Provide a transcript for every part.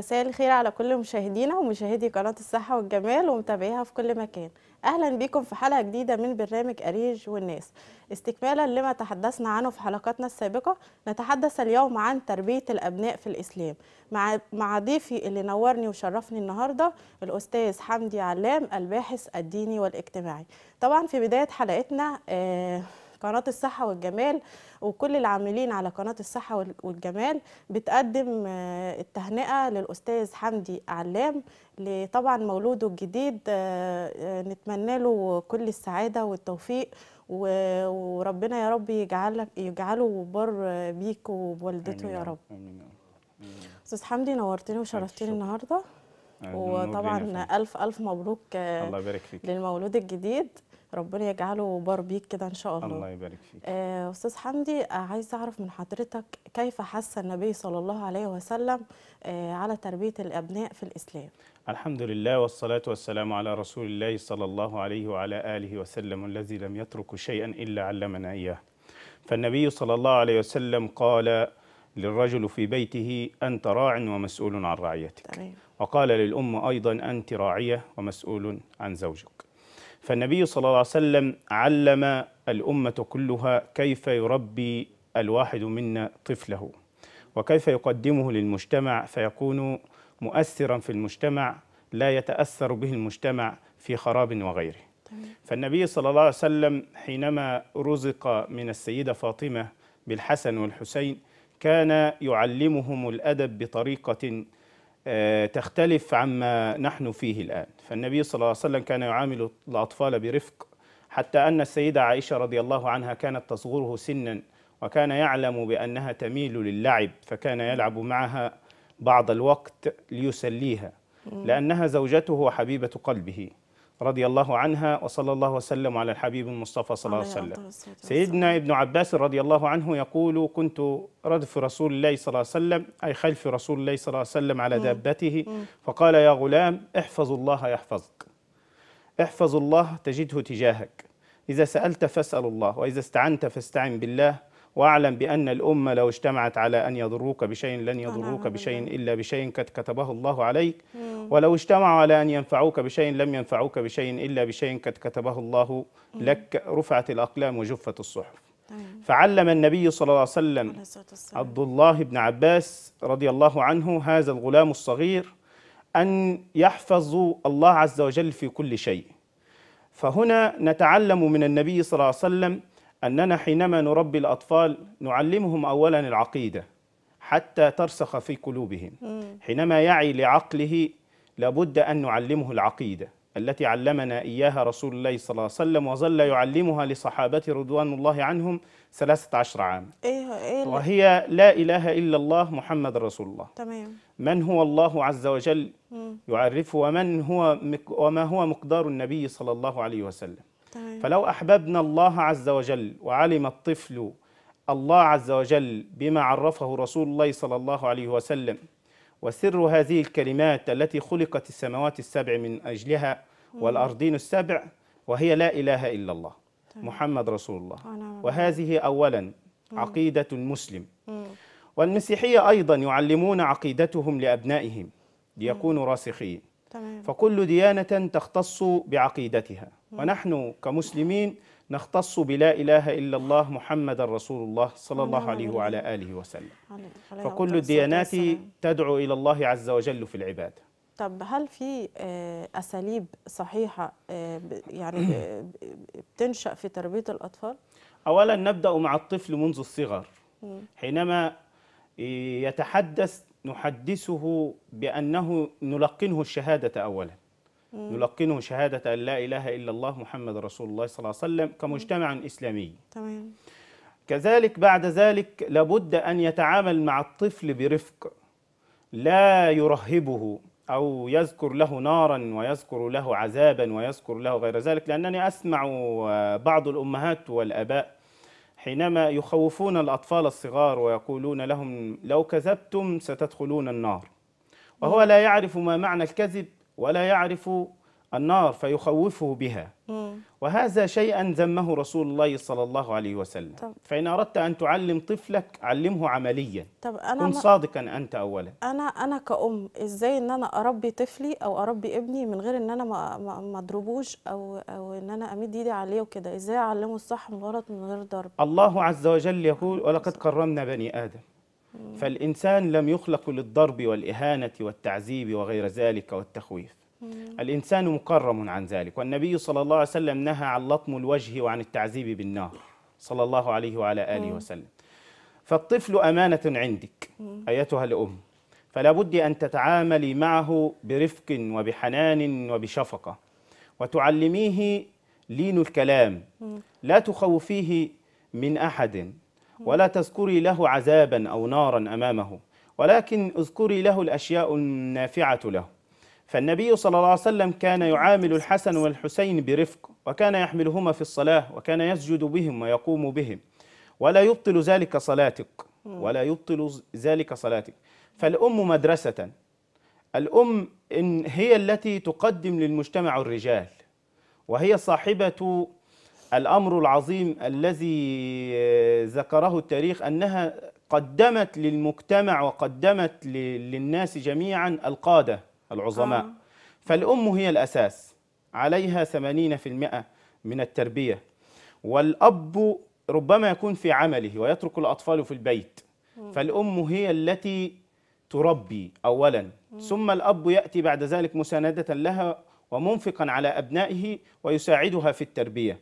مساء الخير على كل مشاهدينا ومشاهدي قناة الصحة والجمال ومتابعيها في كل مكان أهلا بكم في حلقة جديدة من برنامج أريج والناس استكمالا لما تحدثنا عنه في حلقاتنا السابقة نتحدث اليوم عن تربية الأبناء في الإسلام مع, مع ضيفي اللي نورني وشرفني النهاردة الأستاذ حمدي علام الباحث الديني والاجتماعي طبعا في بداية حلقتنا آه قناة الصحة والجمال وكل العاملين على قناة الصحة والجمال بتقدم آه، التهنئة للأستاذ حمدي علام لطبعا مولوده الجديد آه، آه، نتمنى له كل السعادة والتوفيق وربنا يا رب يجعلك يجعله بر بيك وبوالدته يا رب استاذ حمدي نورتني وشرفتني النهارده وطبعا الف الف مبروك الله يبارك فيك للمولود الجديد ربنا يجعله باربيك كده ان شاء الله الله يبارك فيك آه استاذ حمدي آه، عايز اعرف من حضرتك كيف حث النبي صلى الله عليه وسلم آه على تربيه الابناء في الاسلام الحمد لله والصلاه والسلام على رسول الله صلى الله عليه وعلى اله وسلم الذي لم يترك شيئا الا علمنا اياه فالنبي صلى الله عليه وسلم قال للرجل في بيته أنت راع ومسؤول عن رعيتك تمام. وقال للأم أيضا أنت راعية ومسؤول عن زوجك فالنبي صلى الله عليه وسلم علم الأمة كلها كيف يربي الواحد منا طفله وكيف يقدمه للمجتمع فيكون مؤثرا في المجتمع لا يتأثر به المجتمع في خراب وغيره فالنبي صلى الله عليه وسلم حينما رزق من السيدة فاطمة بالحسن والحسين كان يعلمهم الأدب بطريقة آه، تختلف عما نحن فيه الآن فالنبي صلى الله عليه وسلم كان يعامل الأطفال برفق حتى أن السيدة عائشة رضي الله عنها كانت تصغره سنا وكان يعلم بأنها تميل للعب فكان يلعب معها بعض الوقت ليسليها لأنها زوجته وحبيبة قلبه رضي الله عنها وصلى الله وسلم على الحبيب المصطفى صلى الله عليه وسلم سيدنا ابن عباس رضي الله عنه يقول كنت ردف رسول الله صلى الله عليه وسلم أي خلف رسول الله صلى الله عليه وسلم على دابته فقال يا غلام احفظ الله يحفظك احفظ الله تجده تجاهك إذا سألت فاسأل الله وإذا استعنت فاستعن بالله واعلم بأن الأمة لو اجتمعت على أن يضروك بشيء لن يضروك بشيء إلا بشيء قد كتبه الله عليك ولو اجتمعوا على أن ينفعوك بشيء لم ينفعوك بشيء إلا بشيء قد كتبه الله لك رفعت الأقلام وجفت الصحف طيب. فعلم النبي صلى الله عليه وسلم عبد الله بن عباس رضي الله عنه هذا الغلام الصغير أن يحفظ الله عز وجل في كل شيء فهنا نتعلم من النبي صلى الله عليه وسلم أننا حينما نربي الأطفال نعلمهم أولا العقيدة حتى ترسخ في قلوبهم حينما يعي لعقله لابد أن نعلمه العقيدة التي علمنا إياها رسول الله صلى الله عليه وسلم وظل يعلمها لصحابة رضوان الله عنهم 13 عام إيه إيه وهي لا إله إلا الله محمد رسول الله تمام من هو الله عز وجل يعرفه ومن هو وما هو مقدار النبي صلى الله عليه وسلم طيب. فلو أحببنا الله عز وجل وعلم الطفل الله عز وجل بما عرفه رسول الله صلى الله عليه وسلم وسر هذه الكلمات التي خلقت السماوات السبع من أجلها والأرضين السبع وهي لا إله إلا الله طيب. محمد رسول الله وهذه أولا عقيدة المسلم والمسيحية أيضا يعلمون عقيدتهم لأبنائهم ليكونوا راسخين فكل ديانة تختص بعقيدتها ونحن كمسلمين نختص بلا إله إلا الله محمد رسول الله صلى الله عليه وعلى آله وسلم فكل الديانات تدعو إلى الله عز وجل في العبادة طب هل في آه، أساليب صحيحة آه، يعني بتنشأ في تربية الأطفال؟ أولا نبدأ مع الطفل منذ الصغر حينما آه، يتحدث نحدثه بأنه نلقنه الشهادة أولا نلقنه شهادة أن لا إله إلا الله محمد رسول الله صلى الله عليه وسلم كمجتمع إسلامي تمام كذلك بعد ذلك لابد أن يتعامل مع الطفل برفق لا يرهبه أو يذكر له نارا ويذكر له عذابا ويذكر له غير ذلك لأنني أسمع بعض الأمهات والآباء حينما يخوفون الأطفال الصغار ويقولون لهم لو كذبتم ستدخلون النار وهو لا يعرف ما معنى الكذب ولا يعرف النار فيخوفه بها وهذا شيئا ذمه رسول الله صلى الله عليه وسلم طب. فإن أردت أن تعلم طفلك علمه عمليا طب أنا كن صادقا أنت أولا أنا أنا كأم إزاي إن أنا أربي طفلي أو أربي ابني من غير إن أنا ما ما أضربوش أو أو إن أنا أمد إيدي عليه وكده إزاي أعلمه الصح من الغلط من غير ضرب الله عز وجل يقول ولقد كرمنا بني آدم فالإنسان لم يخلق للضرب والإهانة والتعذيب وغير ذلك والتخويف الإنسان مكرم عن ذلك والنبي صلى الله عليه وسلم نهى عن لطم الوجه وعن التعذيب بالنار صلى الله عليه وعلى آله وسلم فالطفل أمانة عندك أيتها الأم فلا بد أن تتعاملي معه برفق وبحنان وبشفقة وتعلميه لين الكلام لا تخوفيه من أحد ولا تذكري له عذابا أو نارا أمامه ولكن اذكري له الأشياء النافعة له فالنبي صلى الله عليه وسلم كان يعامل الحسن والحسين برفق وكان يحملهما في الصلاة وكان يسجد بهم ويقوم بهم ولا يبطل ذلك صلاتك ولا يبطل ذلك صلاتك فالأم مدرسة الأم إن هي التي تقدم للمجتمع الرجال وهي صاحبة الأمر العظيم الذي آه، ذكره التاريخ أنها قدمت للمجتمع وقدمت للناس جميعا القادة العظماء آه. فالأم هي الأساس عليها 80% من التربية والأب ربما يكون في عمله ويترك الأطفال في البيت فالأم هي التي تربي أولا ثم الأب يأتي بعد ذلك مساندة لها ومنفقا على أبنائه ويساعدها في التربية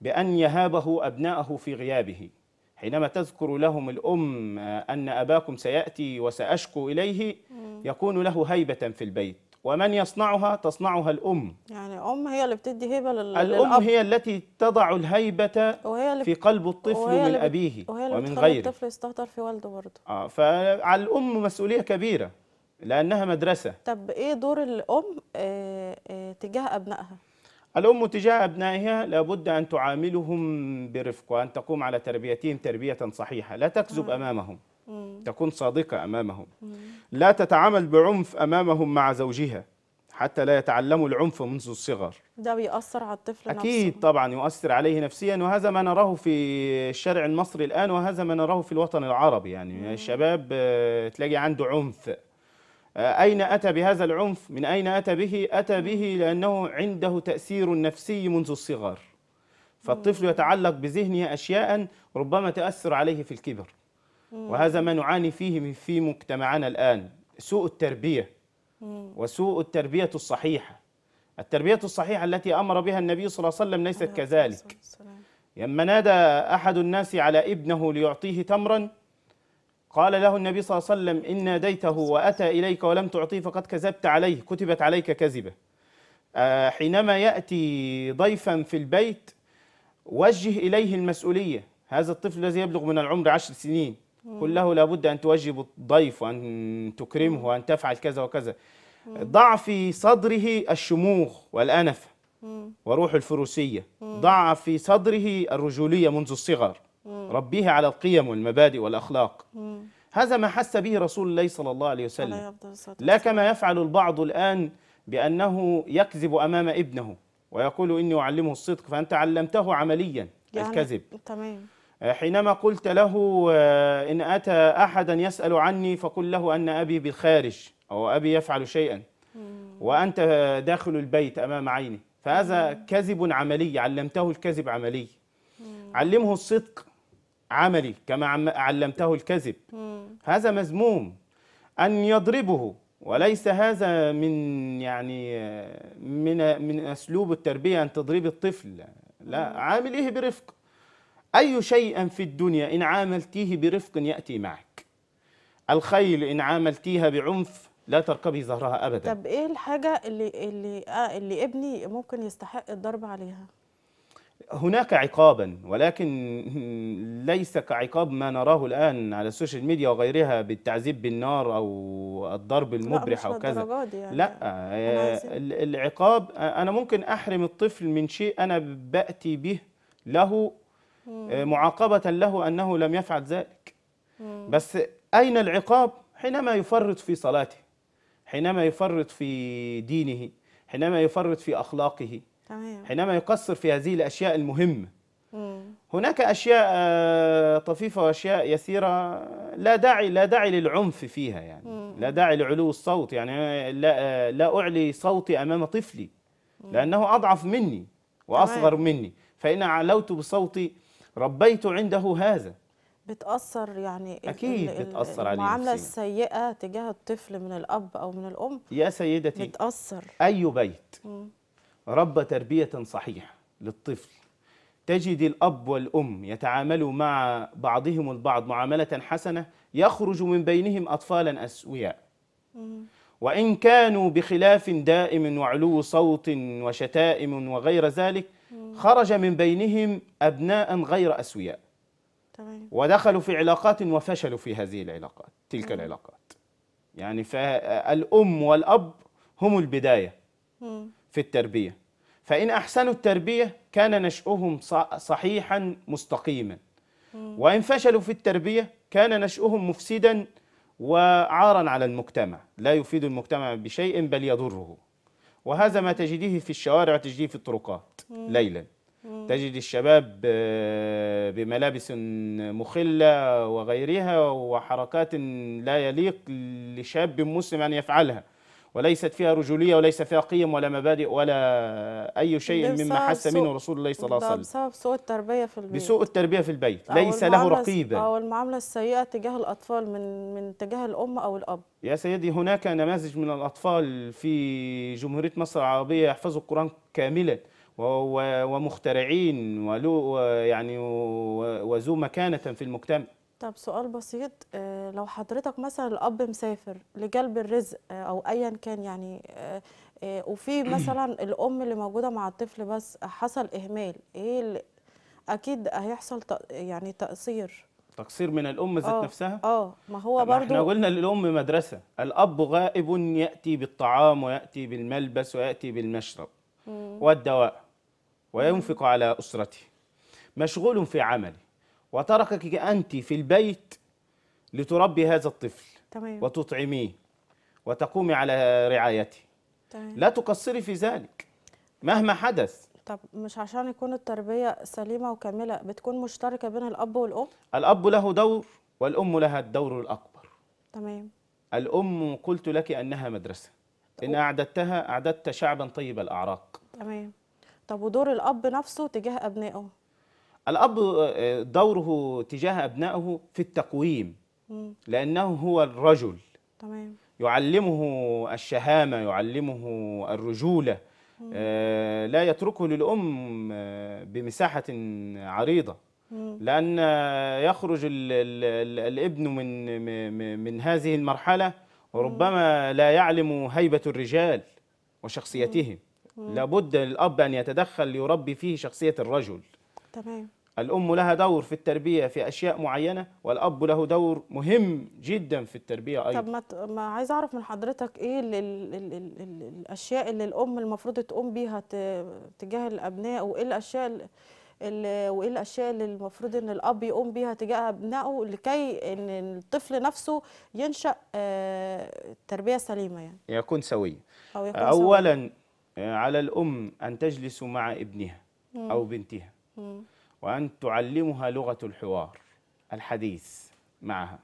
بأن يهابه أبناءه في غيابه حينما تذكر لهم الأم أن أباكم سيأتي وسأشكو إليه يكون له هيبة في البيت ومن يصنعها تصنعها الأم يعني الأم هي اللي بتدي هيبة للأب الأم هي التي تضع الهيبة وهي في قلب الطفل وهي من أبيه وهي اللي ومن غيره الطفل يستهتر في والده برضه آه فعلى الأم مسؤولية كبيرة لأنها مدرسة طب إيه دور الأم آه آه تجاه أبنائها؟ الأم تجاه أبنائها لابد أن تعاملهم برفق وأن تقوم على تربيتهم تربية صحيحة لا تكذب أمامهم تكون صادقة أمامهم لا تتعامل بعنف أمامهم مع زوجها حتى لا يتعلموا العنف منذ الصغر ده بيأثر على الطفل أكيد نفسه. طبعا يؤثر عليه نفسيا وهذا ما نراه في الشارع المصري الآن وهذا ما نراه في الوطن العربي يعني مم. الشباب آه، تلاقي عنده عنف أين أتى بهذا العنف من أين أتى به أتى به لأنه عنده تأثير نفسي منذ الصغر فالطفل يتعلق بذهنه أشياء ربما تأثر عليه في الكبر وهذا ما نعاني فيه في مجتمعنا الآن سوء التربية وسوء التربية الصحيحة التربية الصحيحة التي أمر بها النبي صلى الله عليه وسلم ليست كذلك لما نادى أحد الناس على ابنه ليعطيه تمرا قال له النبي صلى الله عليه وسلم إن ناديته وأتى إليك ولم تعطيه فقد كذبت عليه كتبت عليك كذبة آه، حينما يأتي ضيفا في البيت وجه إليه المسؤولية هذا الطفل الذي يبلغ من العمر عشر سنين قل له لابد أن توجب الضيف وأن تكرمه وأن تفعل كذا وكذا ضع في صدره الشموخ والأنف وروح الفروسية ضع في صدره الرجولية منذ الصغر ربيه على القيم والمبادئ والأخلاق هذا ما حس به رسول الله صلى الله عليه وسلم لا كما يفعل البعض الآن بأنه يكذب أمام ابنه ويقول إني أعلمه الصدق فأنت علمته عمليا يعني الكذب تمام آه، حينما قلت له آه، إن أتى أحدا يسأل عني فقل له أن أبي بالخارج أو أبي يفعل شيئا وأنت داخل البيت أمام عيني فهذا كذب عملي علمته الكذب عملي علمه الصدق عملي كما علمته الكذب هذا مذموم أن يضربه وليس هذا من يعني من من اسلوب التربيه ان تضرب الطفل لا عامليه برفق اي شيء في الدنيا ان عاملتيه برفق ياتي معك الخيل ان عاملتيها بعنف لا تركبي ظهرها ابدا طب ايه الحاجه اللي اللي آه اللي ابني ممكن يستحق الضرب عليها هناك عقابا ولكن ليس كعقاب ما نراه الان على السوشيال ميديا وغيرها بالتعذيب بالنار او الضرب المبرح او كذا يعني لا أنا آه، العقاب آه، انا ممكن احرم الطفل من شيء انا باتي به له آه، معاقبه له انه لم يفعل ذلك بس اين العقاب حينما يفرط في صلاته حينما يفرط في دينه حينما يفرط في اخلاقه تمام حينما يقصر في هذه الأشياء المهمة هناك أشياء آه، طفيفة وأشياء يسيرة لا داعي لا داعي للعنف فيها يعني لا داعي لعلو الصوت يعني لا آه، لا أعلي صوتي أمام طفلي لأنه أضعف مني وأصغر مني فإن علوت بصوتي ربيت عنده هذا بتأثر يعني أكيد بتأثر عليه المعاملة السيئة تجاه الطفل من الأب أو من الأم يا سيدتي بتأثر أي بيت مم. ربى تربية صحيحة للطفل تجد الأب والأم يتعاملوا مع بعضهم البعض معاملة حسنة يخرج من بينهم أطفالا أسوياء وإن كانوا بخلاف دائم وعلو صوت وشتائم وغير ذلك خرج من بينهم أبناء غير أسوياء ودخلوا في علاقات وفشلوا في هذه العلاقات تلك العلاقات يعني فالأم والأب هم البداية في التربية فإن أحسنوا التربية كان نشؤهم صحيحا مستقيما وإن فشلوا في التربية كان نشؤهم مفسدا وعارا على المجتمع لا يفيد المجتمع بشيء بل يضره وهذا ما تجديه في الشوارع تجديه في الطرقات ليلا تجد الشباب آه، بملابس مخلة وغيرها وحركات لا يليق لشاب مسلم أن يفعلها وليست فيها رجولية وليس فيها قيم ولا مبادئ ولا أي شيء مما حس منه رسول الله صلى الله عليه وسلم بسبب سوء التربية في البيت بسوء التربية في البيت ليس له رقيبة أو المعاملة السيئة تجاه الأطفال من من تجاه الأم أو الأب يا سيدي هناك نماذج من الأطفال في جمهورية مصر العربية يحفظوا القرآن كاملا ومخترعين ولو يعني وذو مكانة في المجتمع طب سؤال بسيط آه، لو حضرتك مثلا الاب مسافر لجلب الرزق آه، او ايا كان يعني آه، وفي مثلا الام اللي موجوده مع الطفل بس حصل اهمال ايه اللي اكيد هيحصل يعني تقصير تقصير من الام ذات أوه. نفسها اه ما هو برضو احنا قلنا الام مدرسه الاب غائب ياتي بالطعام وياتي بالملبس وياتي بالمشرب مم. والدواء وينفق على اسرته مشغول في عمله وتركك أنت في البيت لتربي هذا الطفل تمام. وتطعميه وتقومي على رعايته تمام. لا تقصري في ذلك مهما حدث طب مش عشان يكون التربية سليمة وكاملة بتكون مشتركة بين الأب والأم؟ الأب له دور والأم لها الدور الأكبر تمام الأم قلت لك أنها مدرسة طب. إن أعددتها أعددت شعبا طيب الأعراق تمام طب ودور الأب نفسه تجاه أبنائه الأب آه، دوره تجاه أبنائه في التقويم لأنه هو الرجل تمام يعلمه الشهامة يعلمه الرجولة آه، لا يتركه للأم آه، بمساحة عريضة لأن يخرج الابن من من هذه المرحلة وربما لا يعلم هيبة الرجال وشخصيتهم لابد الأب أن يتدخل ليربي فيه شخصية الرجل تمام الأم لها دور في التربية في أشياء معينة والأب له دور مهم جدا في التربية أيضا طب ما, ت... ما عايز أعرف من حضرتك إيه ال... ال... ال... ال... الأشياء اللي الأم المفروض تقوم بيها ت... تجاه الأبناء وإيه الأشياء اللي... ال... وإيه الأشياء اللي المفروض إن الأب يقوم بيها تجاه أبنائه لكي إن الطفل نفسه ينشأ آه، تربية سليمة يعني يكون سوية أو يكون أولا سوي. آه، على الأم أن تجلس مع ابنها أو بنتها وأن تعلمها لغة الحوار الحديث معها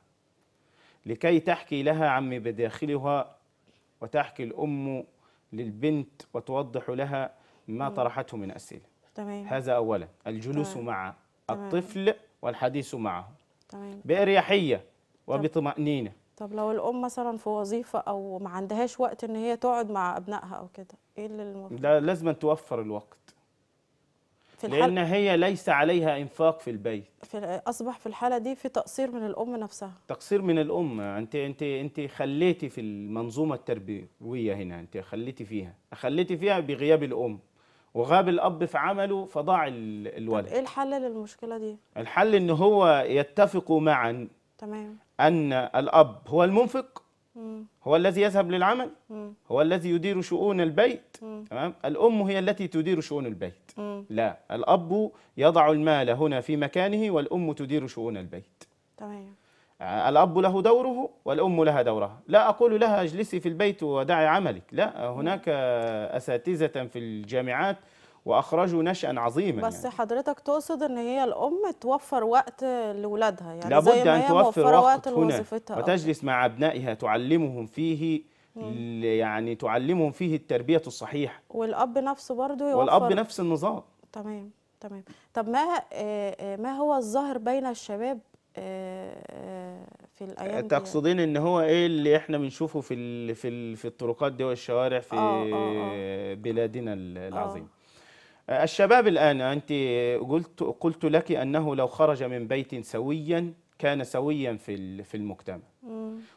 لكي تحكي لها عما بداخلها وتحكي الأم للبنت وتوضح لها ما طرحته من أسئلة تمام. هذا أولا الجلوس تمام. مع الطفل والحديث معه تمام. بأريحية وبطمأنينة طب لو الام مثلا في وظيفه او ما عندهاش وقت ان هي تقعد مع ابنائها او كده ايه اللي المفروض لا لازم توفر الوقت في الحال لأن هي ليس عليها إنفاق في البيت في أصبح في الحالة دي في تقصير من الأم نفسها تقصير من الأم أنت أنت أنت خليتي في المنظومة التربوية هنا أنت خليتي فيها خليتي فيها بغياب الأم وغاب الأب في عمله فضاع الولد إيه الحل للمشكلة دي؟ الحل إن هو يتفقوا معا تمام أن الأب هو المنفق هو الذي يذهب للعمل هو الذي يدير شؤون البيت تمام الام هي التي تدير شؤون البيت لا الاب يضع المال هنا في مكانه والام تدير شؤون البيت تمام آه، الأب له دوره والأم لها دورها لا أقول لها اجلسي في البيت ودعي عملك لا هناك أساتذة في الجامعات واخرجوا نشأ عظيما بس يعني. حضرتك تقصد ان هي الام توفر وقت لاولادها يعني لابد زي ما ان هي توفر وقت, هنا وتجلس مع ابنائها تعلمهم فيه مم. يعني تعلمهم فيه التربيه الصحيحه والاب نفسه برضه يوفر والاب نفس النظام تمام تمام طب ما آه، آه، ما هو الظاهر بين الشباب آه، في الايام تقصدين ان هو ايه اللي احنا بنشوفه في في في الطرقات دي والشوارع في آه آه آه. بلادنا العظيمه الشباب الآن أنت قلت قلت لك أنه لو خرج من بيت سويا كان سويا في في المجتمع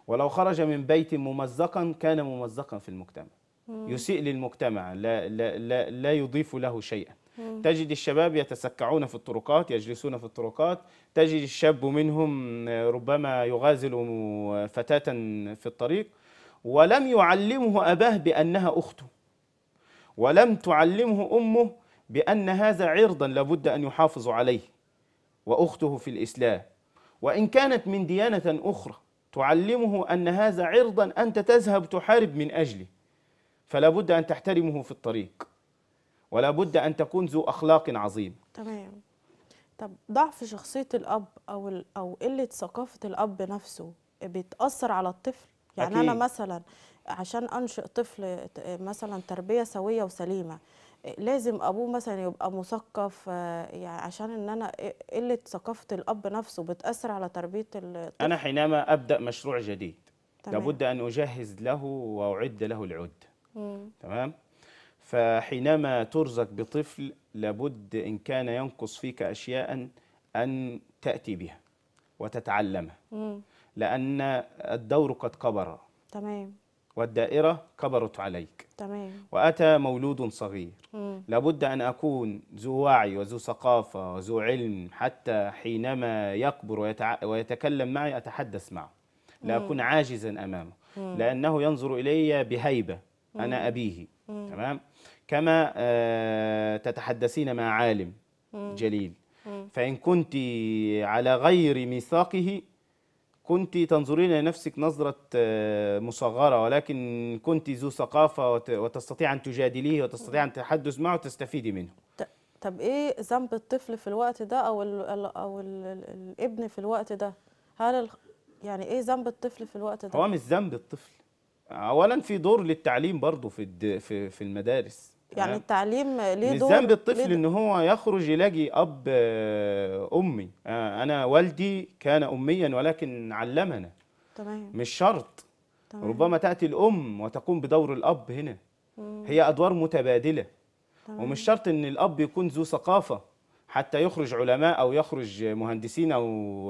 ولو خرج من بيت ممزقا كان ممزقا في المجتمع يسيء للمجتمع لا لا لا, لا يضيف له شيئا تجد الشباب يتسكعون في الطرقات يجلسون في الطرقات تجد الشاب منهم ربما يغازل فتاة في الطريق ولم يعلمه أباه بأنها أخته ولم تعلمه أمه بأن هذا عرضا لابد أن يحافظ عليه وأخته في الإسلام وإن كانت من ديانة أخرى تعلمه أن هذا عرضا أنت تذهب تحارب من أجله فلا بد أن تحترمه في الطريق ولا بد أن تكون ذو أخلاق عظيم تمام طب ضعف شخصية الأب أو أو قلة ثقافة الأب نفسه بتأثر على الطفل يعني أكيد. أنا مثلا عشان أنشئ طفل مثلا تربية سوية وسليمة لازم ابوه مثلا يبقى مثقف آه، يعني عشان ان انا قله ثقافه الاب نفسه بتاثر على تربيه الطفل انا حينما ابدا مشروع جديد تمام. لابد ان اجهز له واعد له العد مم. تمام فحينما ترزق بطفل لابد ان كان ينقص فيك اشياء ان تاتي بها وتتعلمها مم. لان الدور قد كبر تمام والدائرة كبرت عليك تمام وأتى مولود صغير مم. لابد أن أكون ذو وعي وذو ثقافة وذو علم حتى حينما يكبر ويتع... ويتكلم معي أتحدث معه لا أكون عاجزا أمامه مم. لأنه ينظر إلي بهيبة مم. أنا أبيه مم. تمام كما آه تتحدثين مع عالم جليل فإن كنت على غير ميثاقه كنت تنظرين لنفسك نظرة آه، مصغرة ولكن كنت ذو ثقافة وتستطيع أن تجادليه وتستطيع أن تتحدث معه وتستفيدي منه طب إيه ذنب الطفل في الوقت ده أو, الـ أو الـ الابن في الوقت ده هل يعني إيه ذنب الطفل في الوقت ده؟ هو مش ذنب الطفل أولا في دور للتعليم برضه في, في المدارس يعني التعليم ليه دور ذنب الطفل ان هو يخرج يلاقي اب آه، امي آه، انا والدي كان اميا ولكن علمنا تمام مش شرط تمام. ربما تاتي الام وتقوم بدور الاب هنا مم. هي ادوار متبادله تمام. ومش شرط ان الاب يكون ذو ثقافه حتى يخرج علماء او يخرج مهندسين او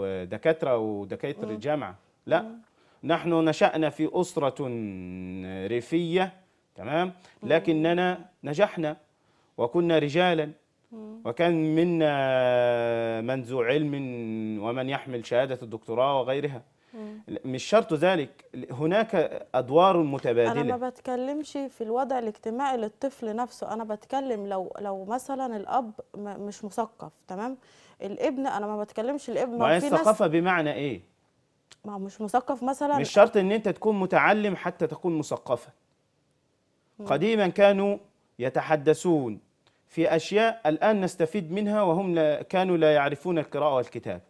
آه، دكاتره ودكاتره جامعه لا مم. نحن نشانا في اسره ريفيه تمام لكننا نجحنا وكنا رجالا وكان منا من ذو علم ومن يحمل شهاده الدكتوراه وغيرها مش شرط ذلك هناك ادوار متبادله انا ما بتكلمش في الوضع الاجتماعي للطفل نفسه انا بتكلم لو لو مثلا الاب مش مثقف تمام الابن انا ما بتكلمش الابن ما هي الثقافه بمعنى ايه ما مش مثقف مثلا مش شرط ان انت تكون متعلم حتى تكون مثقفه قديما كانوا يتحدثون في أشياء الآن نستفيد منها وهم لا كانوا لا يعرفون القراءة والكتاب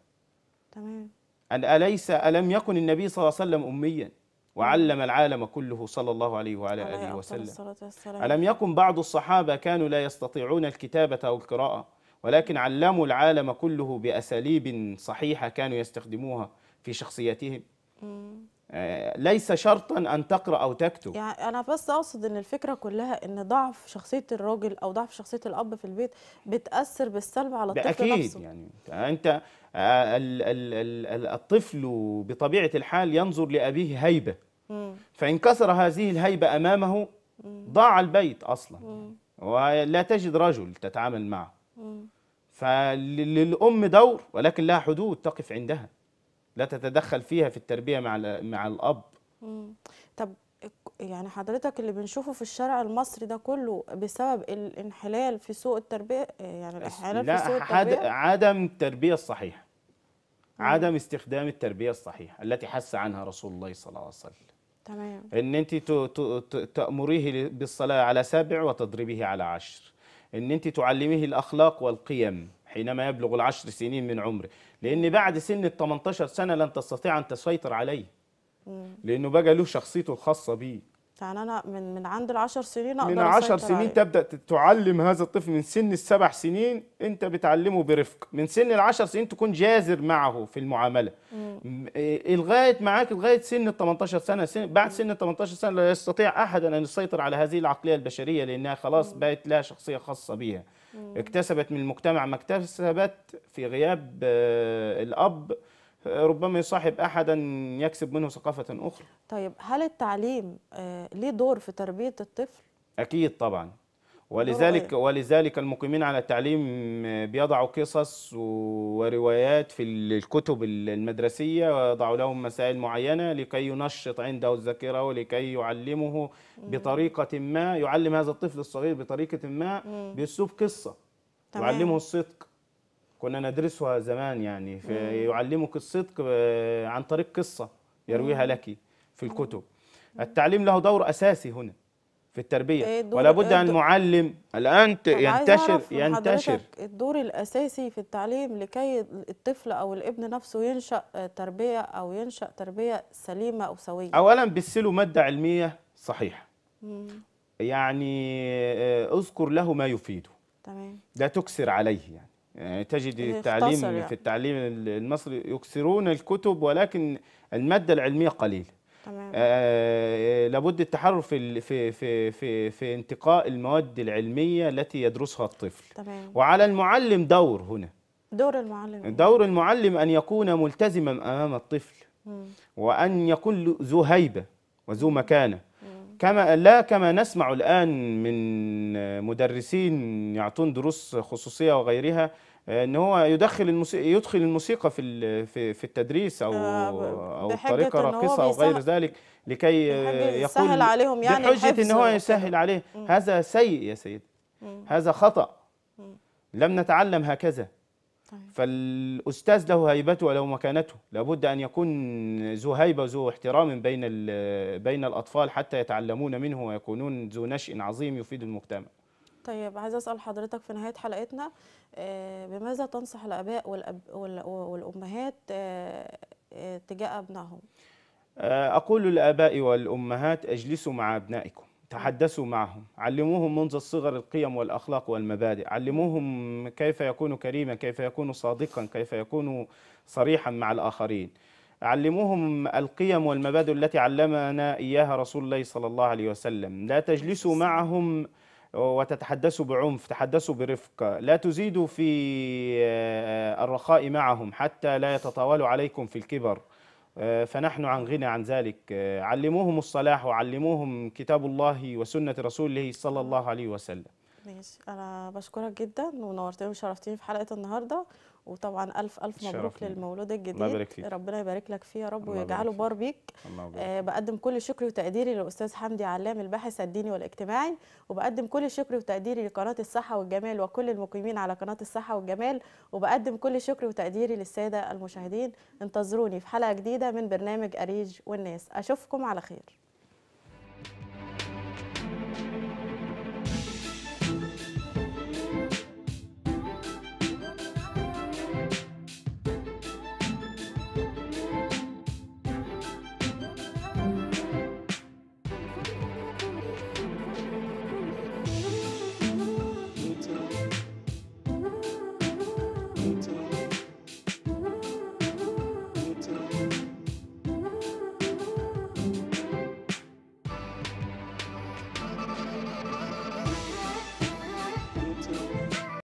تمام أليس ألم يكن النبي صلى الله عليه وسلم أميا وعلم العالم كله صلى الله عليه وعلى آله وسلم ألم يكن بعض الصحابة كانوا لا يستطيعون الكتابة أو القراءة ولكن علموا العالم كله بأساليب صحيحة كانوا يستخدموها في شخصيتهم ليس شرطا ان تقرا او تكتب يعني انا بس اقصد ان الفكره كلها ان ضعف شخصيه الراجل او ضعف شخصيه الاب في البيت بتاثر بالسلب على الطفل أكيد نفسه يعني انت آه، الطفل بطبيعه الحال ينظر لابيه هيبه فان كسر هذه الهيبه امامه ضاع البيت اصلا ولا تجد رجل تتعامل معه فللام دور ولكن لها حدود تقف عندها لا تتدخل فيها في التربيه مع مع الاب طب يعني حضرتك اللي بنشوفه في الشارع المصري ده كله بسبب الانحلال في سوق التربيه يعني الانحلال في سوق التربيه لا عدم التربيه الصحيحه عدم استخدام التربيه الصحيحه التي حس عنها رسول الله صلى الله عليه وسلم تمام ان انت تامريه بالصلاه على سبع وتضربيه على عشر ان انت تعلميه الاخلاق والقيم حينما يبلغ العشر سنين من عمره لأن بعد سن ال 18 سنة لن تستطيع أن تسيطر عليه لأنه بقى له شخصيته الخاصة بيه يعني انا من من عند العشر سنين اقدر من عشر سنين عليه. تبدا تعلم هذا الطفل من سن السبع سنين انت بتعلمه برفق من سن العشر سنين تكون جازر معه في المعامله إيه، إيه، لغايه معاك لغايه سن ال 18 سنه سن بعد سن ال 18 سنه لا يستطيع احد ان يسيطر على هذه العقليه البشريه لانها خلاص بقت لها شخصيه خاصه بها اكتسبت من المجتمع ما اكتسبت في غياب آه، الاب ربما يصاحب احدا يكسب منه ثقافه اخرى طيب هل التعليم آه، ليه دور في تربيه الطفل اكيد طبعا ولذلك ولذلك المقيمين على التعليم آه، بيضعوا قصص وروايات في الكتب المدرسيه ويضعوا لهم مسائل معينه لكي ينشط عنده الذاكره ولكي يعلمه بطريقه ما يعلم هذا الطفل الصغير بطريقه ما باسلوب قصه يعلمه الصدق كنا ندرسها زمان يعني يعلمك الصدق آه، عن طريق قصة يرويها لك في الكتب التعليم له دور أساسي هنا في التربية إيه ولا بد إيه أن المعلم الآن ينتشر ينتشر الدور الأساسي في التعليم لكي الطفل أو الابن نفسه ينشأ تربية أو ينشأ تربية سليمة أو سوية أولا بالسلو مادة علمية صحيحة مم. يعني آه، اذكر له ما يفيده تمام ده تكسر عليه يعني يعني تجد التعليم يعني. في التعليم المصري يكثرون الكتب ولكن المادة العلمية قليلة تمام. آه،, آه لابد التحرر في في في في في انتقاء المواد العلميه التي يدرسها الطفل تمام. وعلى المعلم دور هنا دور المعلم دور المعلم ان يكون ملتزما امام الطفل م. وان يكون ذو هيبه وذو مكانه كما لا كما نسمع الآن من مدرسين يعطون دروس خصوصية وغيرها ان هو يدخل الموسيقى يدخل الموسيقى في في التدريس او آه، او طريقه راقصه او غير ذلك لكي يقول يسهل عليهم يعني بحجه ان هو يسهل عليه هذا سيء يا سيدي هذا خطا لم نتعلم هكذا طيب. فالأستاذ له هيبته وله مكانته لابد أن يكون ذو هيبة ذو احترام بين, بين الأطفال حتى يتعلمون منه ويكونون ذو نشء عظيم يفيد المجتمع طيب عايزه اسال حضرتك في نهايه حلقتنا آه، بماذا تنصح الاباء والامهات آه، آه، تجاه ابنائهم اقول للاباء والامهات اجلسوا مع ابنائكم تحدثوا معهم علموهم منذ الصغر القيم والأخلاق والمبادئ علموهم كيف يكون كريما كيف يكون صادقا كيف يكون صريحا مع الآخرين علموهم القيم والمبادئ التي علمنا إياها رسول الله صلى الله عليه وسلم لا تجلسوا معهم وتتحدثوا بعنف تحدثوا برفق لا تزيدوا في الرخاء معهم حتى لا يتطاولوا عليكم في الكبر آه، فنحن عن غنى عن ذلك آه، علموهم الصلاح وعلموهم كتاب الله وسنة رسوله صلى الله عليه وسلم ماشي انا بشكرك جدا ونورتني وشرفتني في حلقه النهارده وطبعا الف الف مبروك للمولود الجديد يبارك فيك. ربنا يبارك لك فيه يا رب ويجعله بار بيك آه بقدم كل شكري وتقديري للاستاذ حمدي علام الباحث الديني والاجتماعي وبقدم كل شكري وتقديري لقناه الصحه والجمال وكل المقيمين على قناه الصحه والجمال وبقدم كل شكري وتقديري للساده المشاهدين انتظروني في حلقه جديده من برنامج اريج والناس اشوفكم على خير